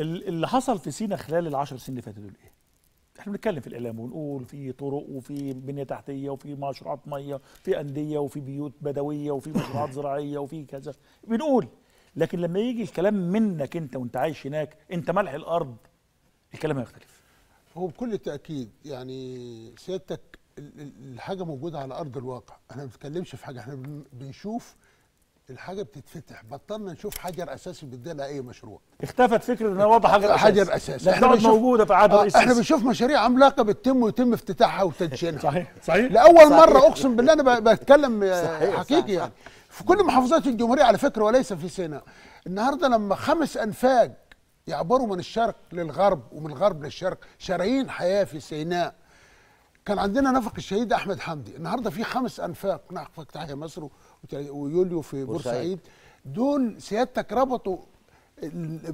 اللي حصل في سينا خلال العشر سنين اللي فاتوا دول ايه؟ احنا بنتكلم في الاعلام ونقول في طرق وفي بنيه تحتيه وفي مشروعات ميه في انديه وفي بيوت بدويه وفي مشروعات زراعيه وفي كذا بنقول لكن لما يجي الكلام منك انت وانت عايش هناك انت ملح الارض الكلام هيختلف هو بكل تاكيد يعني سيادتك الحاجه موجوده على ارض الواقع احنا ما بنتكلمش في حاجه احنا بنشوف الحاجه بتتفتح بطلنا نشوف حجر اساسي بيديلها اي مشروع اختفت فكره ان هو وضع حجر اساسي حجر اساسي احنا بنشوف موجوده في عهد آه، الرئيس احنا بنشوف مشاريع عملاقه بتتم ويتم افتتاحها وتدشينها صحيح صحيح لاول صحيح. مره اقسم بالله انا بتكلم آه، صحيح. حقيقي يعني. صحيح. يعني في كل محافظات الجمهوريه على فكره وليس في سيناء النهارده لما خمس انفاق يعبروا من الشرق للغرب ومن الغرب للشرق شرايين حياه في سيناء كان عندنا نفق الشهيد احمد حمدي النهارده في خمس انفاق نفق تحيا مصر ويوليو في بورسعيد دول سيادتك ربطوا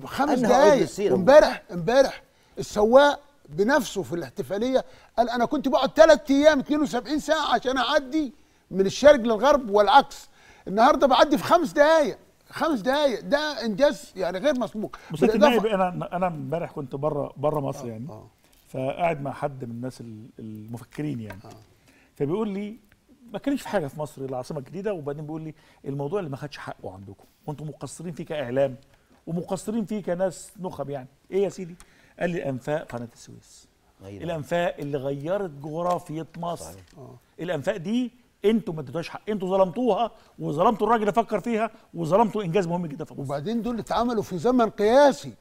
خمس دقايق امبارح امبارح السواق بنفسه في الاحتفاليه قال انا كنت بقعد ثلاث ايام 72 ساعه عشان اعدي من الشرق للغرب والعكس النهارده بعدي في خمس دقائق خمس دقائق ده انجاز يعني غير مسبوق انا انا امبارح كنت بره بره مصر آه يعني آه. فقاعد مع حد من الناس المفكرين يعني آه. فبيقول لي ما كانش في حاجه في مصر العاصمه الجديده وبعدين بيقول لي الموضوع اللي ما خدش حقه عندكم وانتم مقصرين فيه كاعلام ومقصرين فيه كناس نخب يعني ايه يا سيدي قال لي انفاق قناه السويس غير الانفاق اللي غيرت جغرافيه مصر صحيح. آه. الانفاق دي انتوا ما اديتوهاش حق انتوا ظلمتوها وظلمتوا الراجل اللي فكر فيها وظلمتوا انجاز مهم جدا في مصر وبعدين دول اتعملوا في زمن قياسي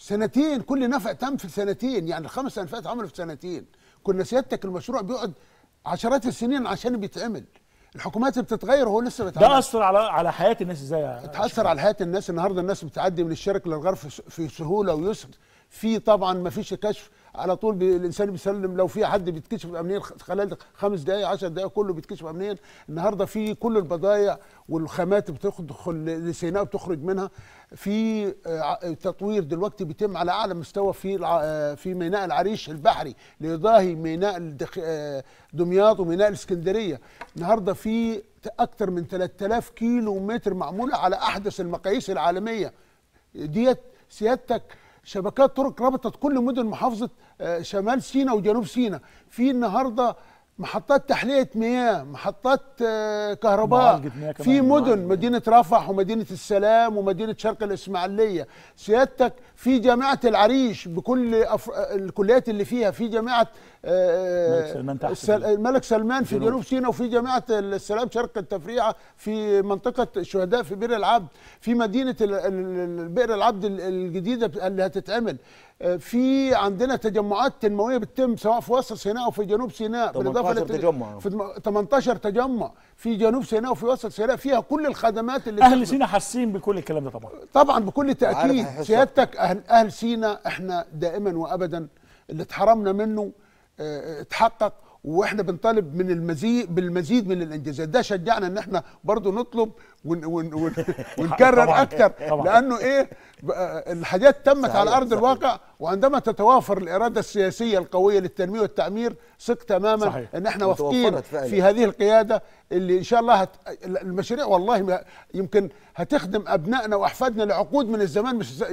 سنتين كل نفق تم في سنتين يعني الخمس انفاق عمر في سنتين كنا سيادتك المشروع بيقعد عشرات السنين عشان بيتعمل الحكومات بتتغير وهو لسه بيتعمل ده اثر على على حياه الناس ازاي اتاثر على حياه الناس النهارده الناس بتعدي من الشرك للغرب في سهوله ويسر في طبعا ما فيش كشف على طول بي الانسان بيسلم لو في حد بيتكشف امنيا خلال خمس دقائق 10 دقائق كله بيتكشف امنيا النهارده في كل البضائع والخامات بتدخل لسيناء بتخرج منها في آه، تطوير دلوقتي بيتم على اعلى مستوى في آه، في ميناء العريش البحري ليضاهي ميناء آه، دمياط وميناء الاسكندريه النهارده في اكثر من 3000 كيلو متر معموله على احدث المقاييس العالميه ديت سيادتك شبكات طرق ربطت كل مدن محافظه آه، شمال سيناء وجنوب سيناء في النهارده محطات تحليه مياه محطات آه، كهرباء في مدن مدينه رفح ومدينه السلام ومدينه شرق الاسماعيليه سيادتك في جامعه العريش بكل أف... الكليات اللي فيها في جامعه آه، الملك سلمان الملك سلمان في جنوب سيناء وفي جامعه السلام شرق التفريعه في منطقه الشهداء في بئر العبد في مدينه بئر العبد الجديده اللي هتتعمل آه، في عندنا تجمعات تنمويه بتتم سواء في وسط سيناء او في جنوب سيناء بالاضافه 18 تجمع في 18 تجمع في جنوب سيناء وفي وسط سيناء فيها كل الخدمات اللي اهل سيناء حاسين بكل الكلام ده طبعا طبعا بكل تاكيد سيادتك اهل اهل سيناء احنا دائما وابدا اللي اتحرمنا منه اه اتحقق واحنا بنطالب من المزيد بالمزيد من الانجازات ده شجعنا ان احنا برضو نطلب ون ون ون ونكرر اكتر لانه ايه آه، الحاجات تمت على ارض الواقع وعندما تتوافر الاراده السياسيه القويه للتنميه والتعمير ثق تماما صحيح. ان احنا واثقين في هذه القياده اللي ان شاء الله هت... المشاريع والله يمكن هتخدم ابنائنا واحفادنا لعقود من الزمان مش ز...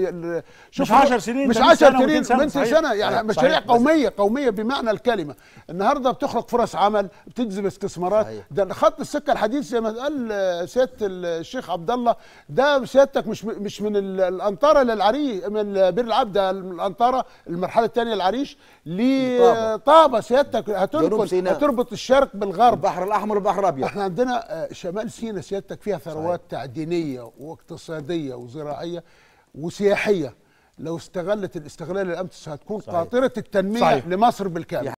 شوف مش 10 سنين مش 10 سنين من سنه, سنة يعني صحيح. مشاريع صحيح. قوميه قوميه بمعنى الكلمه النهارده بتخلق فرص عمل بتجذب استثمارات صحيح. ده خط السكه الحديث زي ما قال سياده الشيخ عبد الله ده سيادتك مش مش من الانطاره للعري من بير العبد ده الانطاره المرحله الثانيه العريش لطابه سيادتك هتنقل هتربط الشرق بالغرب البحر الاحمر والبحر الابيض احنا عندنا آه، شمال سيناء سيادتك فيها ثروات صحيح. تعدينيه واقتصاديه وزراعيه وسياحيه لو استغلت الاستغلال الامتس هتكون صحيح. قاطره التنميه صحيح. لمصر بالكامل